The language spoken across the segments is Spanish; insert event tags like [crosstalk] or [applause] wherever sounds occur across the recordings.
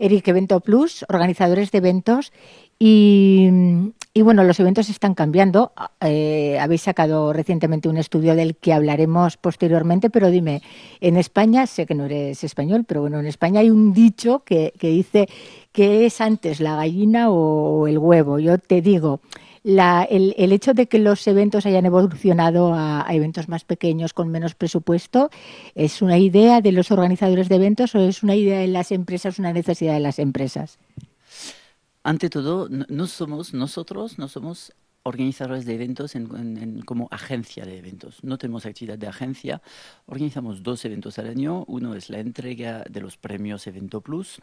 Eric Evento Plus, organizadores de eventos. Y, bueno, los eventos están cambiando. Ah, eh, habéis sacado recientemente un estudio del que hablaremos posteriormente, pero dime, en España, sé que no eres español, pero bueno, en España hay un dicho que, que dice que es antes la gallina o el huevo. Yo te digo, el, hecho de que los eventos hayan evolucionado a, eventos más pequeños con menos presupuesto es una idea de los organizadores de eventos o es una idea de las empresas, una necesidad de las empresas. Ante todo, no somos nosotros, no somos organizadores de eventos como agencia de eventos. No tenemos actividad de agencia. Organizamos dos eventos al año. Uno es la entrega de los premios Evento Plus,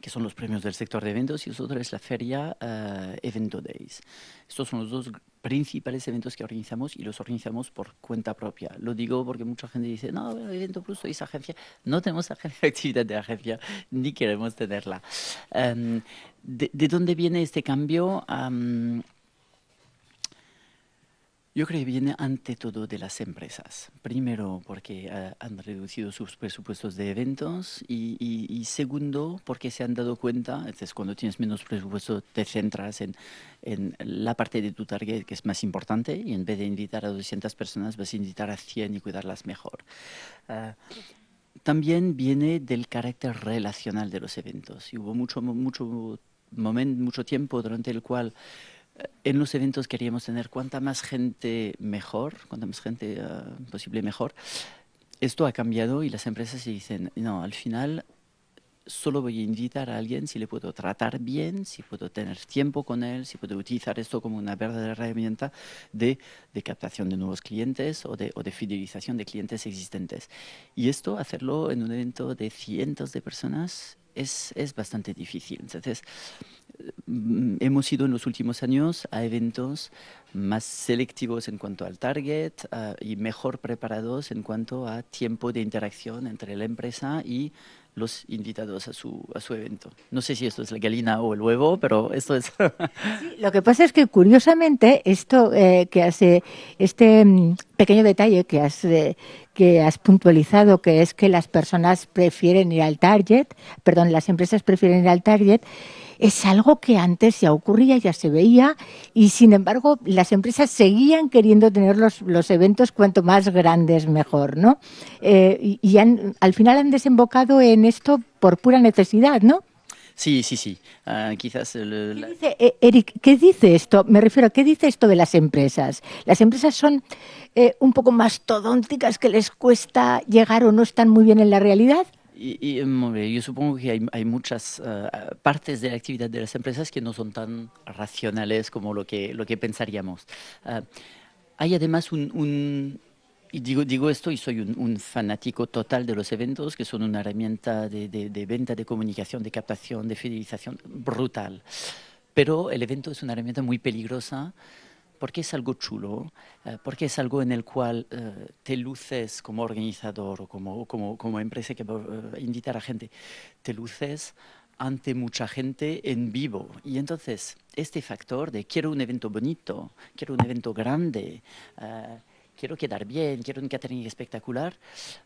que son los premios del sector de eventos, y otra es la feria eh, Evento Days. Estos son los dos principales eventos que organizamos y los organizamos por cuenta propia. Lo digo porque mucha gente dice, no, Evento Plus es agencia. No tenemos [laughs] actividad de agencia, ni queremos tenerla. Em, de, dónde viene este cambio? Yo creo que viene ante todo de las empresas. Primero, porque ah, han reducido sus presupuestos de eventos y, segundo, porque se han dado cuenta, entonces cuando tienes menos presupuesto te centras en, la parte de tu target que es más importante y en vez de invitar a 200 personas vas a invitar a 100 y cuidarlas mejor. Ah, también viene del carácter relacional de los eventos y hubo mucho, mucho, mucho tiempo durante el cual en los eventos queríamos tener cuanta más gente mejor, cuanta más gente ah, posible mejor. Esto ha cambiado y las empresas se dicen, no, al final solo voy a invitar a alguien si le puedo tratar bien, si puedo tener tiempo con él, si puedo utilizar esto como una verdadera herramienta de, captación de nuevos clientes o de, o de, fidelización de clientes existentes. Y esto, hacerlo en un evento de cientos de personas, es, es bastante difícil. Entonces, Mm, hemos ido en los últimos años a eventos más selectivos en cuanto al target ah, y mejor preparados en cuanto a tiempo de interacción entre la empresa y los invitados a su, a su evento. No sé si esto es la gallina o el huevo, pero esto es... lo que pasa es que curiosamente esto eh, que hace, eh, este mm, pequeño detalle que has, eh, que has puntualizado, que es que las personas prefieren ir al target, perdón, las empresas prefieren ir al target, es algo que antes ya ocurría, ya se veía, y sin embargo las empresas seguían queriendo tener los, eventos cuanto más grandes mejor, ¿no? Eh, y, al final han desembocado en esto por pura necesidad, ¿no? Sí, sí, sí. Ah, quizás. dice, eh, Eric, ¿qué dice esto? Me refiero a qué dice esto de las empresas. Las empresas son eh, un poco mastodónticas que les cuesta llegar o no están muy bien en la realidad. Y, mm, yo supongo que hay, muchas eh, partes de la actividad de las empresas que no son tan racionales como lo que, lo que pensaríamos. Eh, hay además un, y digo, digo esto y soy un, fanático total de los eventos, que son una herramienta de, de, venta, de comunicación, de captación, de fidelización brutal. Pero el evento es una herramienta muy peligrosa porque es algo chulo, eh, porque es algo en el cual eh, te luces como organizador o como, como, empresa que va a eh, invitar a gente, te luces ante mucha gente en vivo. Y entonces, este factor de quiero un evento bonito, quiero un evento grande, quiero quedar bien, quiero un catering espectacular,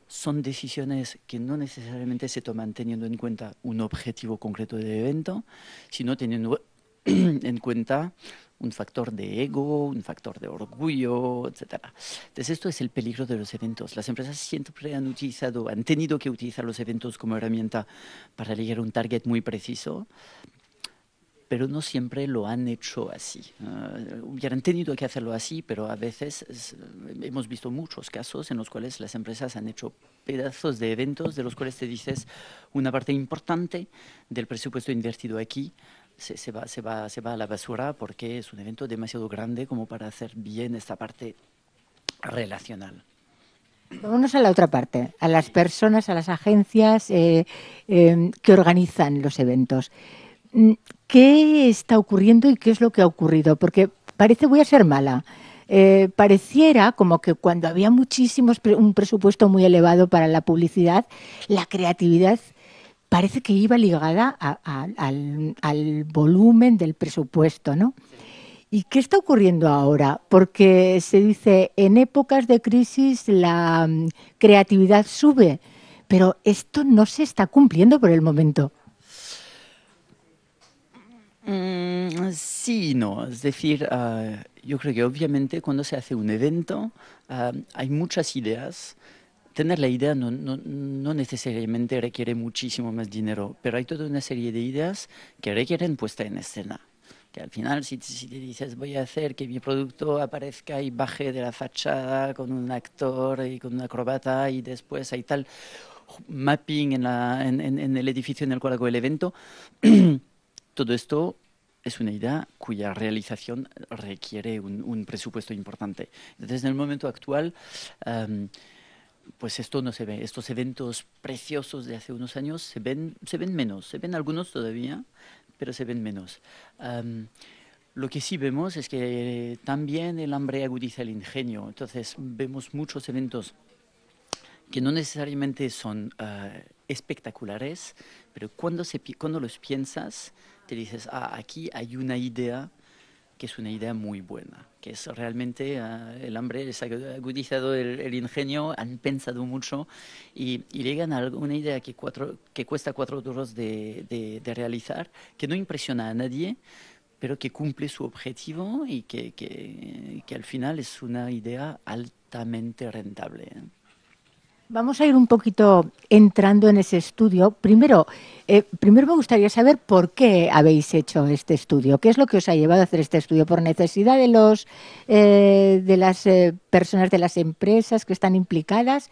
son decisiones que no necesariamente se toman teniendo en cuenta un objetivo concreto del evento, sino teniendo en cuenta un factor de ego, un factor de orgullo, etc. Entonces esto es el peligro de los eventos. Las empresas siempre han utilizado, han tenido que utilizar los eventos como herramienta para llegar a un target muy preciso, pero no siempre lo han hecho así. hubieran ah, tenido que hacerlo así, pero a veces hemos visto muchos casos en los cuales las empresas han hecho pedazos de eventos de los cuales te dices una parte importante del presupuesto invertido aquí se, va, se, va, a la basura porque es un evento demasiado grande como para hacer bien esta parte relacional. Vámonos a la otra parte, a las personas, a las agencias eh, em, que organizan los eventos. Mm, ¿Qué está ocurriendo y qué es lo que ha ocurrido? Porque parece, voy a ser mala, eh, pareciera como que cuando había muchísimos, un presupuesto muy elevado para la publicidad, la creatividad parece que iba ligada al, volumen del presupuesto, ¿no? ¿Y qué está ocurriendo ahora? Porque se dice, en épocas de crisis la mm, creatividad sube, pero esto no se está cumpliendo por el momento. Mm, sí no. Es decir, ah, yo creo que obviamente cuando se hace un evento ah, hay muchas ideas tener la idea no, no, no, necesariamente requiere muchísimo más dinero, pero hay toda una serie de ideas que requieren puesta en escena. Que al final, si, te dices, voy a hacer que mi producto aparezca y baje de la fachada con un actor y con una acrobata y después hay tal mapping en, la, en, el edificio en el cual hago el evento, [clears throat] todo esto es una idea cuya realización requiere un, presupuesto importante. Entonces, en el momento actual, em, pues esto no se ve. Estos eventos preciosos de hace unos años se ven, se ven menos. Se ven algunos todavía, pero se ven menos. lo que sí vemos es que también el hambre agudiza el ingenio. Entonces vemos muchos eventos que no necesariamente son ah, espectaculares, pero cuando, se, cuando los piensas, te dices, ah, aquí hay una idea que es una idea muy buena que es realmente ah, el hambre, les ha agudizado el, ingenio, han pensado mucho y, llegan a una idea que, cuatro, que cuesta cuatro duros de, de, realizar, que no impresiona a nadie, pero que cumple su objetivo y que, que, que al final es una idea altamente rentable. ¿eh? Vamos a ir un poquito entrando en ese estudio. Primero, eh, primero me gustaría saber por qué habéis hecho este estudio. ¿Qué es lo que os ha llevado a hacer este estudio? ¿Por necesidad de, los, eh, de las eh, personas de las empresas que están implicadas?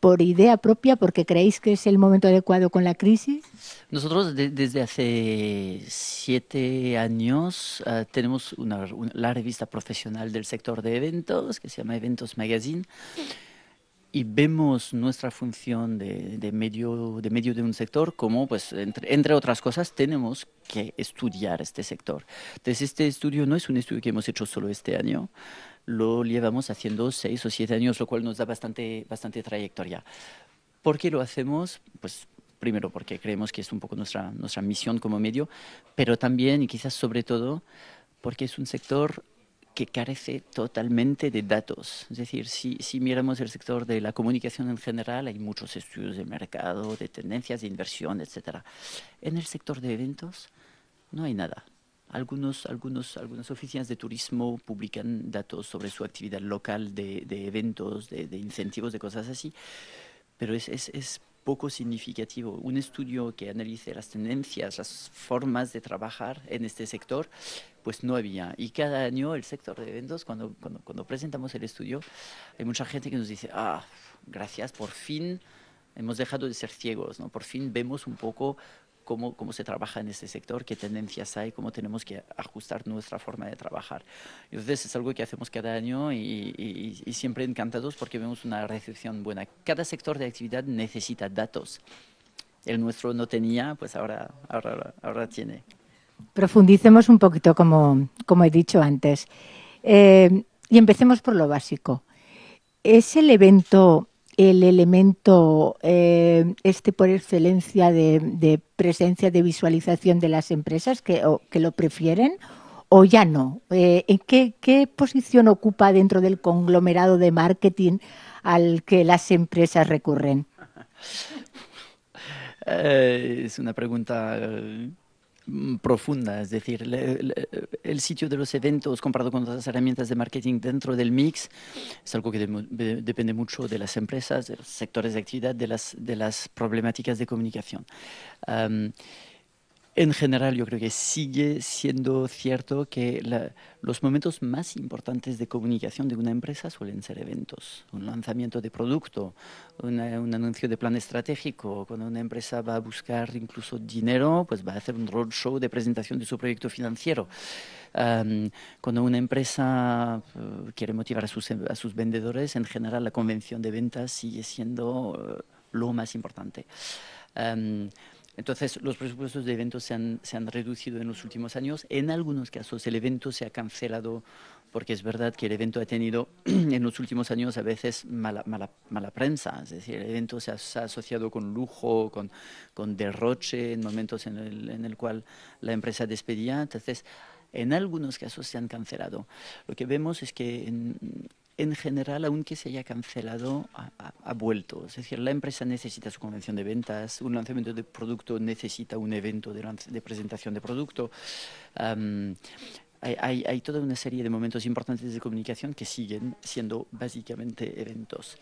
¿Por idea propia? ¿Porque creéis que es el momento adecuado con la crisis? Nosotros desde hace siete años ah, tenemos una, la revista profesional del sector de eventos que se llama Eventos Magazine y vemos nuestra función de, medio, de medio de un sector como, pues, entre, otras cosas, tenemos que estudiar este sector. Entonces, este estudio no es un estudio que hemos hecho solo este año, lo llevamos haciendo seis o siete años, lo cual nos da bastante, bastante trayectoria. ¿Por qué lo hacemos? Pues primero porque creemos que es un poco nuestra, nuestra misión como medio, pero también y quizás sobre todo porque es un sector que carece totalmente de datos. Es decir, si, si, miramos el sector de la comunicación en general, hay muchos estudios de mercado, de tendencias de inversión, etc. En el sector de eventos no hay nada. Algunos, algunos, algunas oficinas de turismo publican datos sobre su actividad local de, de eventos, de, incentivos, de cosas así, pero es, es, es poco significativo. Un estudio que analice las tendencias, las formas de trabajar en este sector, pues no había. Y cada año el sector de eventos, cuando, cuando, cuando presentamos el estudio, hay mucha gente que nos dice, ah, gracias, por fin hemos dejado de ser ciegos, ¿no? Por fin vemos un poco cómo, cómo se trabaja en este sector, qué tendencias hay, cómo tenemos que ajustar nuestra forma de trabajar. Entonces es algo que hacemos cada año y, siempre encantados porque vemos una recepción buena. Cada sector de actividad necesita datos. El nuestro no tenía, pues ahora, ahora, ahora tiene. Profundicemos un poquito, como, como he dicho antes. Eh, y empecemos por lo básico. ¿Es el evento el elemento eh, este por excelencia de, presencia de visualización de las empresas que, lo prefieren o ya no? Eh, ¿En qué, posición ocupa dentro del conglomerado de marketing al que las empresas recurren? [laughs] Eh, es una pregunta Mm, profunda, es decir, el sitio de los eventos comparado con otras herramientas de marketing dentro del mix es algo que depende mucho de las empresas, de los sectores de actividad, de las, de las problemáticas de comunicación en general yo creo que sigue siendo cierto que los momentos más importantes de comunicación de una empresa suelen ser eventos, un lanzamiento de producto, un anuncio de plan estratégico, cuando una empresa va a buscar incluso dinero, pues va a hacer un roadshow de presentación de su proyecto financiero. cuando una empresa eh, quiere motivar a sus, vendedores, en general la convención de ventas sigue siendo eh, lo más importante. Entonces, los presupuestos de eventos se han, reducido en los últimos años. En algunos casos, el evento se ha cancelado porque es verdad que el evento ha tenido [clears throat] en los últimos años a veces mala, mala, prensa. Es decir, el evento se ha, asociado con lujo, con, derroche, en momentos en el, en cual la empresa despedía. Entonces, en algunos casos se han cancelado. Lo que vemos es que en, en general, aunque se haya cancelado, ha, vuelto. Es decir, la empresa necesita su convención de ventas, un lanzamiento de producto necesita un evento de, presentación de producto. hay, toda una serie de momentos importantes de comunicación que siguen siendo básicamente eventos.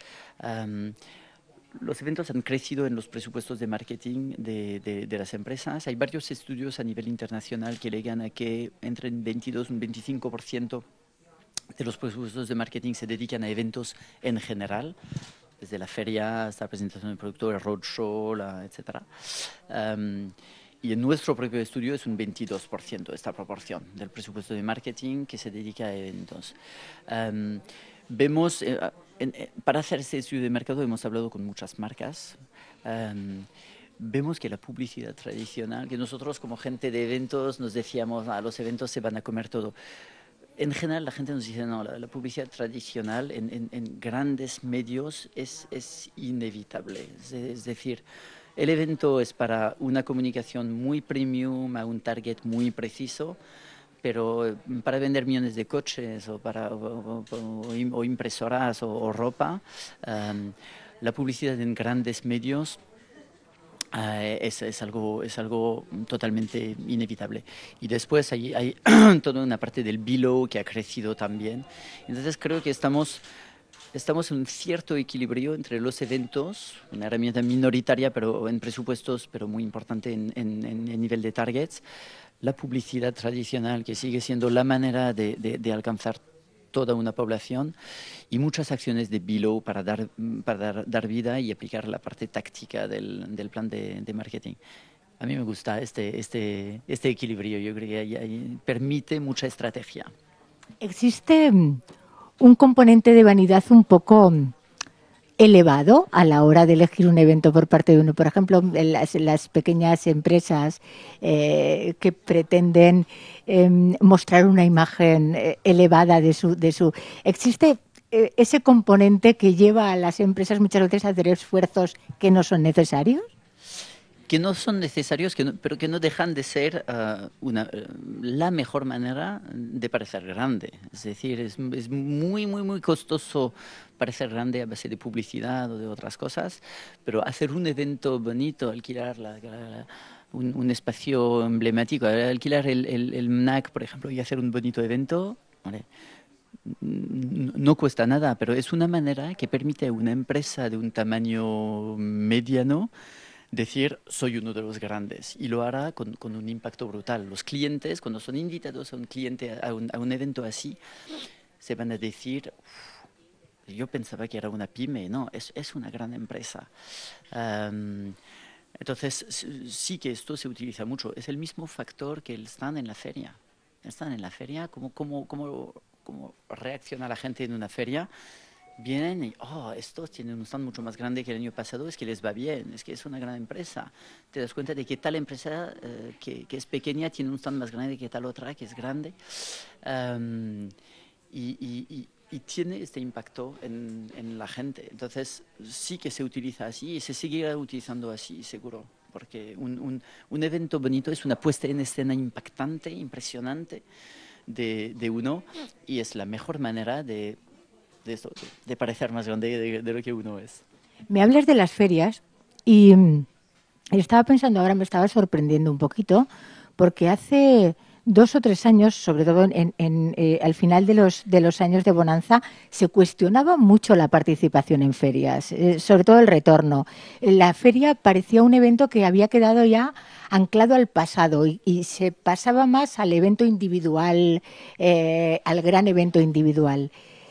los eventos han crecido en los presupuestos de marketing de, las empresas. Hay varios estudios a nivel internacional que llegan a que entre un 22 y un 25% de los presupuestos de marketing se dedican a eventos en general, desde la feria hasta la presentación de producto, el roadshow, etc. Em, y en nuestro propio estudio es un 22% esta proporción del presupuesto de marketing que se dedica a eventos. Em, vemos, eh, eh, para hacer este estudio de mercado hemos hablado con muchas marcas. Em, vemos que la publicidad tradicional, que nosotros como gente de eventos nos decíamos, a ah, los eventos se van a comer todo en general la gente nos dice, no, la, publicidad tradicional en, grandes medios es, inevitable. Es, decir, el evento es para una comunicación muy premium, a un target muy preciso, pero eh, para vender millones de coches o, para, impresoras o, ropa, la publicidad en grandes medios Ah, es, es, algo, es algo totalmente inevitable. Y después hay, hay [clears throat] toda una parte del below que ha crecido también. Entonces creo que estamos, estamos en un cierto equilibrio entre los eventos, una herramienta minoritaria pero en presupuestos, pero muy importante en, en, el nivel de targets, la publicidad tradicional, que sigue siendo la manera de, de, de alcanzar toda una población y muchas acciones de below para dar, mm, para dar, dar vida y aplicar la parte táctica del, del plan de, de marketing. A mí me gusta este, este, este equilibrio, yo creo que permite mucha estrategia. Existe mm, un componente de vanidad un poco mm, elevado a la hora de elegir un evento por parte de uno. Por ejemplo, las, pequeñas empresas eh, que pretenden em, mostrar una imagen eh, elevada de su, de su... Existe eh, ese componente que lleva a las empresas muchas veces a hacer esfuerzos que no son necesarios que no son necesarios, pero que no dejan de ser ah, eh, la mejor manera de parecer grande. Es decir, es, muy, muy, muy costoso parecer grande a base de publicidad o de otras cosas, pero hacer un evento bonito, alquilar un, espacio emblemático, alquilar el, el, MNAC, por ejemplo, y hacer un bonito evento, no cuesta nada, pero es una manera que permite a una empresa de un tamaño mediano decir soy uno de los grandes y lo hará con, un impacto brutal. Los clientes, cuando son invitados a un cliente, a un, evento así, se van a decir, yo pensaba que era una pyme, no, es, una gran empresa. entonces, sí que esto se utiliza mucho. Es el mismo factor que el stand en la feria. están en la feria, cómo reacciona la gente en una feria? vienen y, oh, estos tienen un stand mucho más grande que el año pasado, es que les va bien, es que es una gran empresa. Te das cuenta de que tal empresa eh, que, que, es pequeña tiene un stand más grande que tal otra que es grande. Em, y, y, tiene este impacto en, en, la gente. Entonces sí que se utiliza así y se seguirá utilizando así, seguro, porque un, un, un evento bonito es una puesta en escena impactante, impresionante de, de uno y es la mejor manera de de, parecer más grande de, lo que uno es. Me hablas de las ferias y mm, estaba pensando ahora, me estaba sorprendiendo un poquito, porque hace dos o tres años, sobre todo en, eh, al final de los, años de bonanza, se cuestionaba mucho la participación en ferias, eh, sobre todo el retorno. La feria parecía un evento que había quedado ya anclado al pasado y, se pasaba más al evento individual, eh, al gran evento individual.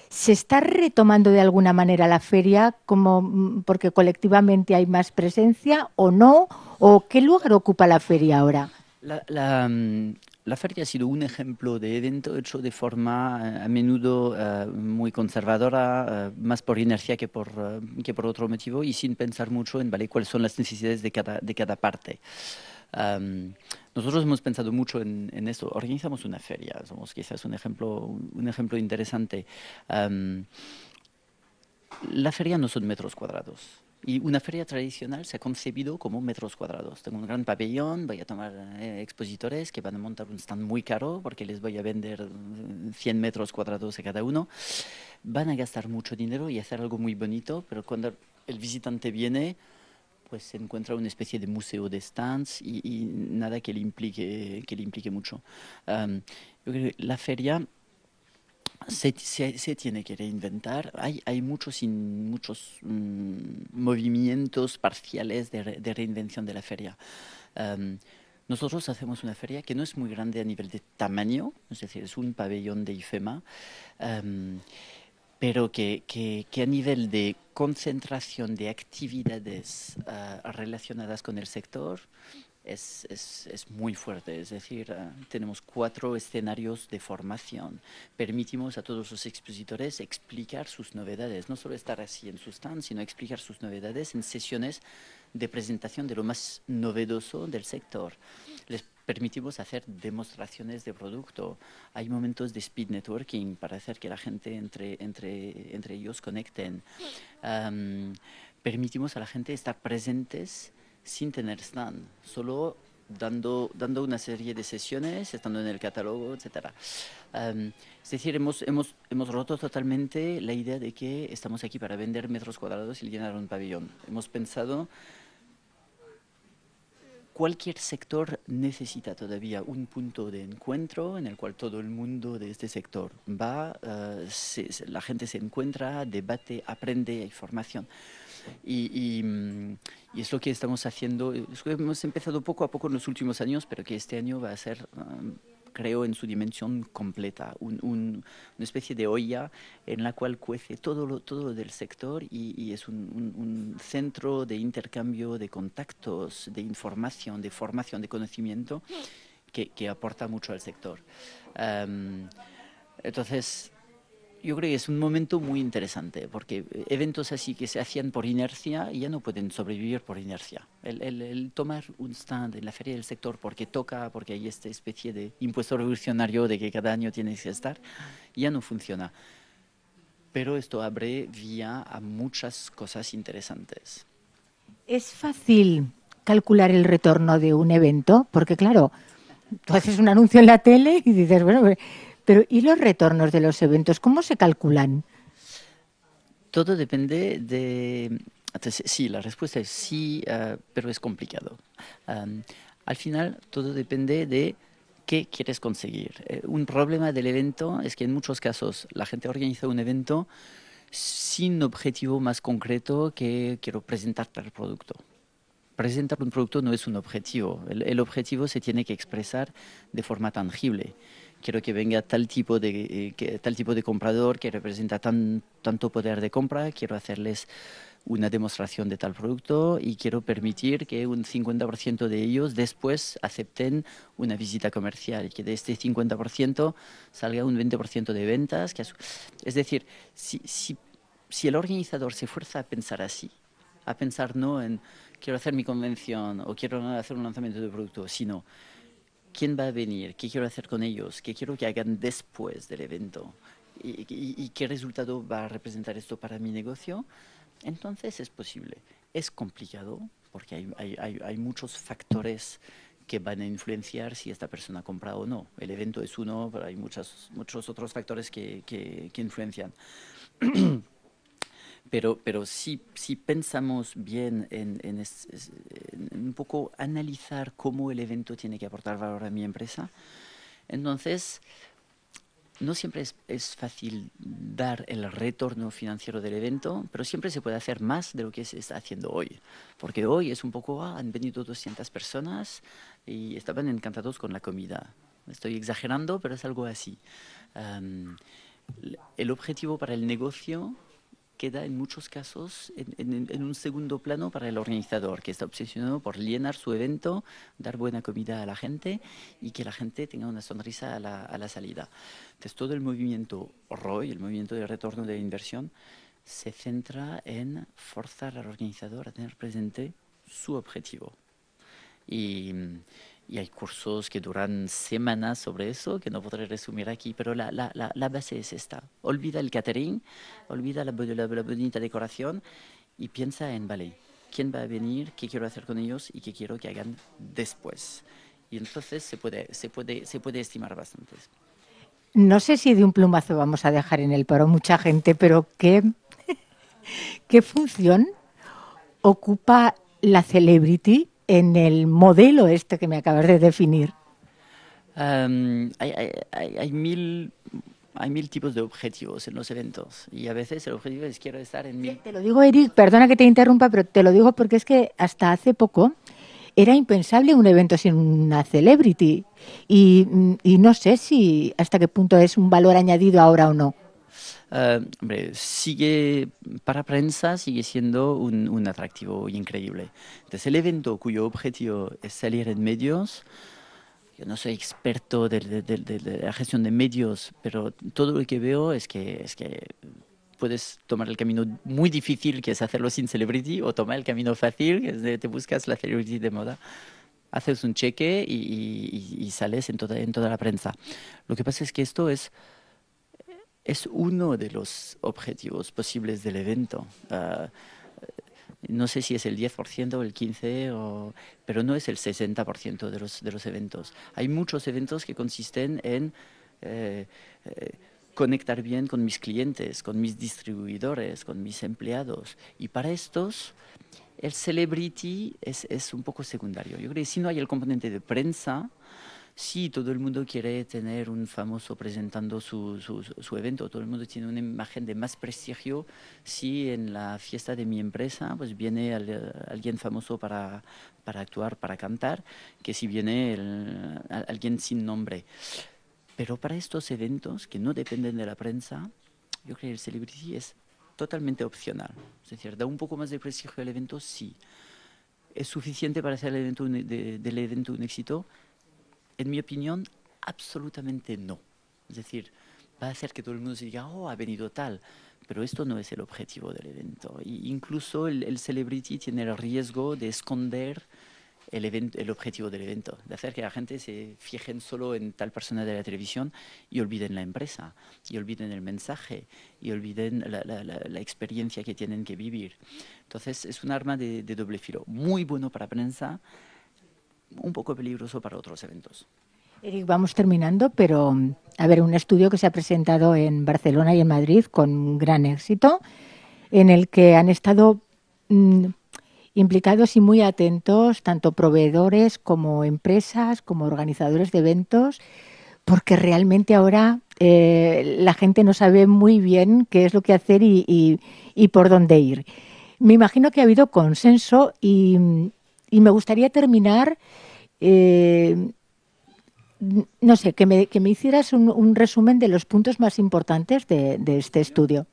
¿Se está retomando de alguna manera la feria como mm, porque colectivamente hay más presencia o no? ¿O qué lugar ocupa la feria ahora? La, mm, feria ha sido un ejemplo de evento hecho de forma eh, a menudo eh, muy conservadora, eh, más por inercia que por, que por otro motivo y sin pensar mucho en ¿vale? cuáles son las necesidades de cada, de cada parte nosotros hemos pensado mucho en, esto. Organizamos una feria, somos quizás un ejemplo, un ejemplo interesante. la feria no son metros cuadrados. Y una feria tradicional se ha concebido como metros cuadrados. Tengo un gran pabellón, voy a tomar eh, expositores que van a montar un stand muy caro porque les voy a vender 100 eh, metros cuadrados a cada uno. Van a gastar mucho dinero y hacer algo muy bonito, pero cuando el visitante viene, pues se encuentra una especie de museo de stands y, nada que le implique, que le implique mucho. yo creo que la feria se, se, tiene que reinventar. Hay, hay muchos, muchos mm, movimientos parciales de, de, reinvención de la feria. nosotros hacemos una feria que no es muy grande a nivel de tamaño, es decir, es un pabellón de IFEMA pero que, a nivel de concentración de actividades ah, relacionadas con el sector es, muy fuerte. Es decir, ah, tenemos cuatro escenarios de formación. Permitimos a todos los expositores explicar sus novedades, no solo estar así en su stand, sino explicar sus novedades en sesiones de presentación de lo más novedoso del sector. Les permitimos hacer demostraciones de producto. Hay momentos de speed networking para hacer que la gente entre, entre, entre ellos conecten. permitimos a la gente estar presentes sin tener stand, solo dando, dando una serie de sesiones, estando en el catálogo, etc. es decir, hemos, hemos, hemos roto totalmente la idea de que estamos aquí para vender metros cuadrados y llenar un pabellón. Hemos pensado cualquier sector necesita todavía un punto de encuentro en el cual todo el mundo de este sector va, eh, la gente se encuentra, debate, aprende, hay formación. Y, mm, es lo que estamos haciendo, hemos empezado poco a poco en los últimos años, pero que este año va a ser... Um, creo, en su dimensión completa, una especie de olla en la cual cuece todo lo, todo del sector y, es un, centro de intercambio de contactos, de información, de formación, de conocimiento que, aporta mucho al sector. Em, entonces, yo creo que es un momento muy interesante, porque eventos así que se hacían por inercia ya no pueden sobrevivir por inercia. El, tomar un stand en la feria del sector porque toca, porque hay esta especie de impuesto revolucionario de que cada año tienes que estar, ya no funciona. Pero esto abre vía a muchas cosas interesantes. Es fácil calcular el retorno de un evento, porque claro, tú haces un anuncio en la tele y dices, bueno, pero ¿y los retornos de los eventos? ¿Cómo se calculan? Todo depende de... sí, la respuesta es sí, ah, pero es complicado. al final, todo depende de qué quieres conseguir. Eh, un problema del evento es que en muchos casos la gente organiza un evento sin objetivo más concreto que quiero presentar el producto. Presentar un producto no es un objetivo. el objetivo se tiene que expresar de forma tangible quiero que venga tal tipo de, eh, tal tipo de comprador que representa tan, tanto poder de compra, quiero hacerles una demostración de tal producto y quiero permitir que un 50% de ellos después acepten una visita comercial y que de este 50% salga un 20% de ventas. Que es decir, si, si, si el organizador se fuerza a pensar así, a pensar no en quiero hacer mi convención o quiero hacer un lanzamiento de producto, sino quién va a venir, qué quiero hacer con ellos, qué quiero que hagan después del evento y, qué resultado va a representar esto para mi negocio, entonces es posible. Es complicado porque hay, muchos factores que van a influenciar si esta persona compra o no. El evento es uno, pero hay muchos otros factores que, que, que influencian. [clears throat] Pero, pero si, si pensamos bien en, un poco analizar cómo el evento tiene que aportar valor a mi empresa, entonces no siempre es, es, fácil dar el retorno financiero del evento, pero siempre se puede hacer más de lo que se está haciendo hoy. Porque hoy es un poco, ah, han venido 200 personas y estaban encantados con la comida. Estoy exagerando, pero es algo así. el objetivo para el negocio queda en muchos casos en, un segundo plano para el organizador, que está obsesionado por llenar su evento, dar buena comida a la gente y que la gente tenga una sonrisa a la, a la salida. Entonces todo el movimiento ROI, el movimiento de retorno de inversión, se centra en forzar al organizador a tener presente su objetivo. Y y hay cursos que duran semanas sobre eso, que no podré resumir aquí, pero la, la, la base es esta. Olvida el catering, olvida la, bonita decoración y piensa en, vale, ¿quién va a venir? ¿Qué quiero hacer con ellos? ¿Y qué quiero que hagan después? Y entonces se puede, se puede, se puede estimar bastante. No sé si de un plumazo vamos a dejar en el paro mucha gente, pero ¿qué, [laughs] qué función ocupa la celebrity en el modelo este que me acabas de definir? Em, hay, mil, tipos de objetivos en los eventos y a veces el objetivo es quiero estar en mil... Te lo digo, Eric, perdona que te interrumpa, pero te lo digo porque es que hasta hace poco era impensable un evento sin una celebrity y, y no sé si hasta qué punto es un valor añadido ahora o no. Eh, sigue para prensa sigue siendo un, atractivo increíble. Entonces el evento cuyo objetivo es salir en medios, yo no soy experto de, la gestión de medios, pero todo lo que veo es que, es que puedes tomar el camino muy difícil que es hacerlo sin celebrity o tomar el camino fácil que es de te buscas la celebrity de moda haces un cheque y, y sales en toda, en toda la prensa. Lo que pasa es que esto es es uno de los objetivos posibles del evento. Ah, no sé si es el 10% o el 15%, pero no es el 60% de los, eventos. Hay muchos eventos que consisten en eh, eh, conectar bien con mis clientes, con mis distribuidores, con mis empleados. Y para estos, el celebrity es, es un poco secundario. Yo creo que si no hay el componente de prensa, Sí, todo el mundo quiere tener un famoso presentando su, evento, todo el mundo tiene una imagen de más prestigio. Si en la fiesta de mi empresa pues viene alguien famoso para, actuar, para cantar, que si viene alguien sin nombre. Pero para estos eventos que no dependen de la prensa, yo creo que el celebrity es totalmente opcional. Es decir, da un poco más de prestigio al evento, sí. ¿Es suficiente para hacer el del evento un éxito? En mi opinión, absolutamente no. Es decir, va a hacer que todo el mundo se diga, oh, ha venido tal, pero esto no es el objetivo del evento. incluso el, celebrity tiene el riesgo de esconder el, el objetivo del evento, de hacer que la gente se fijen solo en tal persona de la televisión y olviden la empresa, y olviden el mensaje, y olviden la, experiencia que tienen que vivir. Entonces es un arma de, de doble filo, muy bueno para prensa, un poco peligroso para otros eventos. Eric, vamos terminando, pero a ver, un estudio que se ha presentado en Barcelona y en Madrid con gran éxito, en el que han estado mm, implicados y muy atentos tanto proveedores como empresas, como organizadores de eventos, porque realmente ahora eh, la gente no sabe muy bien qué es lo que hacer y por dónde ir. Me imagino que ha habido consenso y, y me gustaría terminar, eh, no sé, que me, hicieras un, resumen de los puntos más importantes de, este estudio.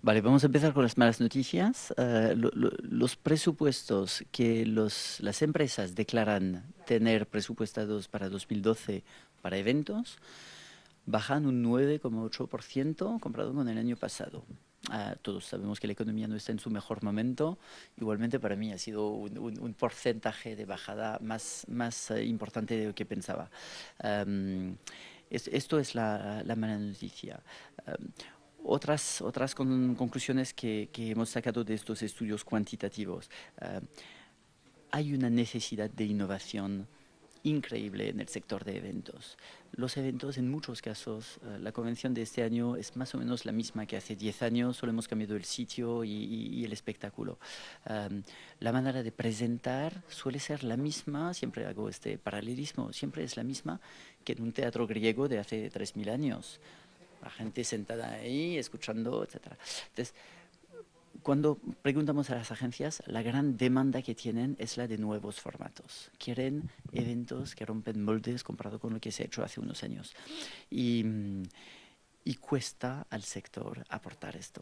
Vale, vamos a empezar con las malas noticias. Eh, los presupuestos que las empresas declaran tener presupuestados para 2012 para eventos bajan un 9,8% comparado con el año pasado. Ah, todos sabemos que la economía no está en su mejor momento. Igualmente para mí ha sido un, porcentaje de bajada más, más eh, importante de lo que pensaba. esto es la, mala noticia. otras, otras conclusiones que, hemos sacado de estos estudios cuantitativos. hay una necesidad de innovación increíble en el sector de eventos. Los eventos, en muchos casos, eh, la convención de este año es más o menos la misma que hace 10 años, solo hemos cambiado el sitio y, el espectáculo. la manera de presentar suele ser la misma, siempre hago este paralelismo, siempre es la misma que en un teatro griego de hace 3.000 años. La gente sentada ahí, escuchando, etc. Entonces, cuando preguntamos a las agencias, la gran demanda que tienen es la de nuevos formatos. Quieren eventos que rompen moldes comparado con lo que se ha hecho hace unos años. Y, mm, cuesta al sector aportar esto.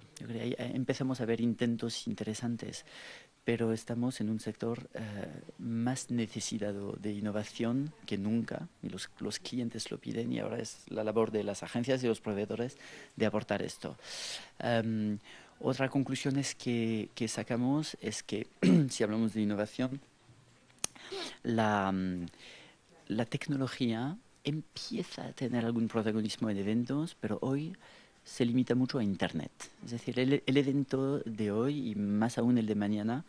empezamos a ver intentos interesantes, pero estamos en un sector eh, más necesitado de innovación que nunca, y los, clientes lo piden, y ahora es la labor de las agencias y los proveedores de aportar esto. Em, otra conclusión es que, sacamos es que [clears throat] si hablamos de innovación, la, mm, la tecnología empieza a tener algún protagonismo en eventos, pero hoy se limita mucho a Internet. Es decir, el, evento de hoy y más aún el de mañana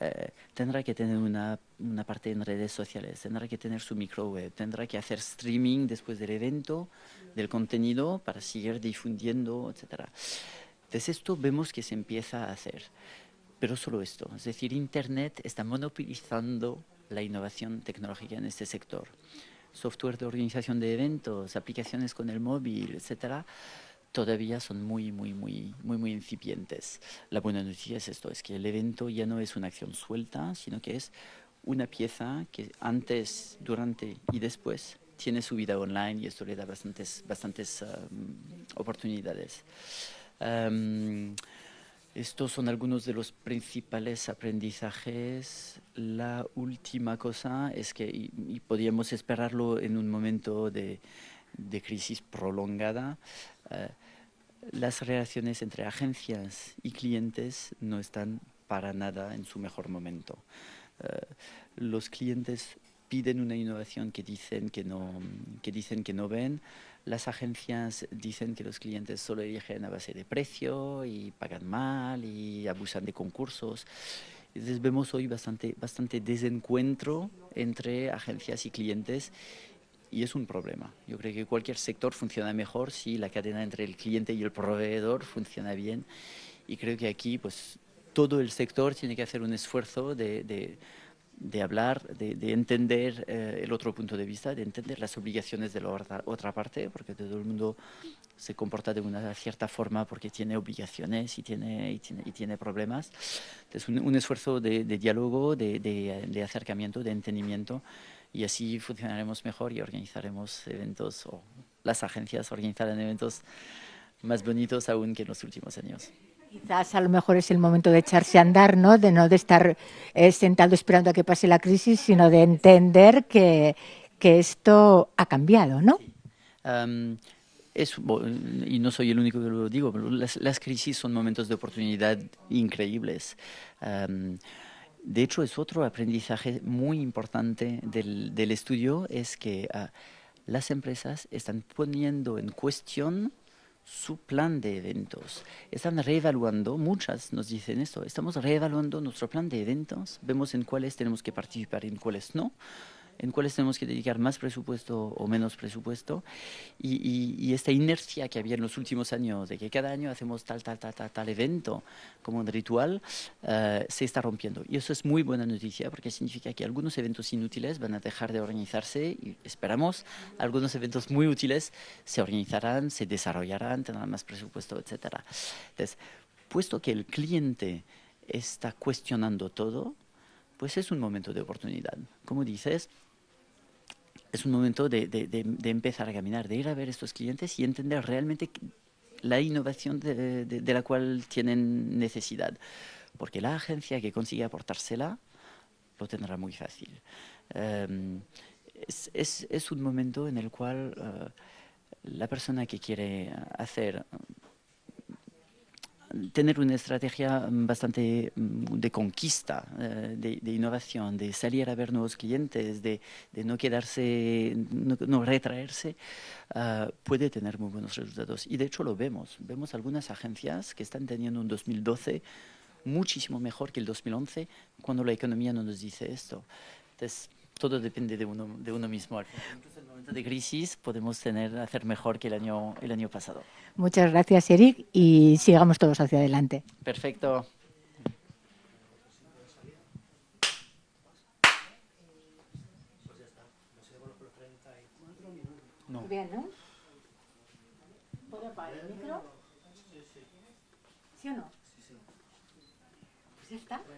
eh, tendrá que tener una, una, parte en redes sociales, tendrá que tener su web, tendrá que hacer streaming después del evento, del contenido, para seguir difundiendo, etc. Entonces esto vemos que se empieza a hacer, pero solo esto, es decir, Internet está monopolizando la innovación tecnológica en este sector. Software de organización de eventos, aplicaciones con el móvil, etcétera, todavía son muy, muy, muy, muy, muy incipientes. La buena noticia es esto, es que el evento ya no es una acción suelta, sino que es una pieza que antes, durante y después tiene su vida online y esto le da bastantes, bastantes ah, mm, oportunidades. Em, estos son algunos de los principales aprendizajes. La última cosa es que, y, podríamos esperarlo en un momento de, crisis prolongada, eh, las relaciones entre agencias y clientes no están para nada en su mejor momento. Eh, los clientes piden una innovación que que dicen que no ven las agencias dicen que los clientes solo eligen a base de precio y pagan mal y abusan de concursos. Entonces vemos hoy bastante, bastante desencuentro entre agencias y clientes y es un problema. Yo creo que cualquier sector funciona mejor si la cadena entre el cliente y el proveedor funciona bien y creo que aquí pues todo el sector tiene que hacer un esfuerzo de de hablar, de, entender eh, el otro punto de vista, de entender las obligaciones de la otra, parte, porque todo el mundo se comporta de una cierta forma porque tiene obligaciones y tiene, y tiene, problemas. Es un, esfuerzo de, diálogo, de, de, acercamiento, de entendimiento, y así funcionaremos mejor y organizaremos eventos, o las agencias organizarán eventos más bonitos aún que en los últimos años. Quizás a lo mejor es el momento de echarse a andar, ¿no? De no de estar eh, sentado esperando a que pase la crisis, sino de entender que, que esto ha cambiado, ¿no? es, y no soy el único que lo digo, pero las, crisis son momentos de oportunidad increíbles. de hecho, es otro aprendizaje muy importante del, del estudio, es que ah, las empresas están poniendo en cuestión su plan de eventos. Están reevaluando, muchas nos dicen esto, estamos reevaluando nuestro plan de eventos, vemos en cuáles tenemos que participar y en cuáles no en cuáles tenemos que dedicar más presupuesto o menos presupuesto. Y, esta inercia que había en los últimos años, de que cada año hacemos tal, tal, tal, tal, evento como un ritual, eh, se está rompiendo. Y eso es muy buena noticia porque significa que algunos eventos inútiles van a dejar de organizarse y esperamos algunos eventos muy útiles se organizarán, se desarrollarán, tendrán más presupuesto, etc. Entonces, puesto que el cliente está cuestionando todo, pues es un momento de oportunidad. Como dices, es un momento de, de, de, empezar a caminar, de ir a ver estos clientes y entender realmente la innovación de, la cual tienen necesidad. Porque la agencia que consiga aportársela lo tendrá muy fácil. Em, es, es, un momento en el cual eh, la persona que quiere hacer tener una estrategia mm, bastante mm, de conquista, eh, de, innovación, de salir a ver nuevos clientes, de, no quedarse, no, retraerse, ah, puede tener muy buenos resultados. Y de hecho lo vemos. Vemos algunas agencias que están teniendo un 2012 muchísimo mejor que el 2011 cuando la economía no nos dice esto. Entonces, todo depende de uno, de uno mismo. Incluso en el momento de crisis podemos tener, hacer mejor que el año, el año pasado. Muchas gracias, Eric, y sigamos todos hacia adelante. Perfecto. No. Bien, ¿no? ¿Puedo apagar el micro? ¿Sí o no? Pues ya está.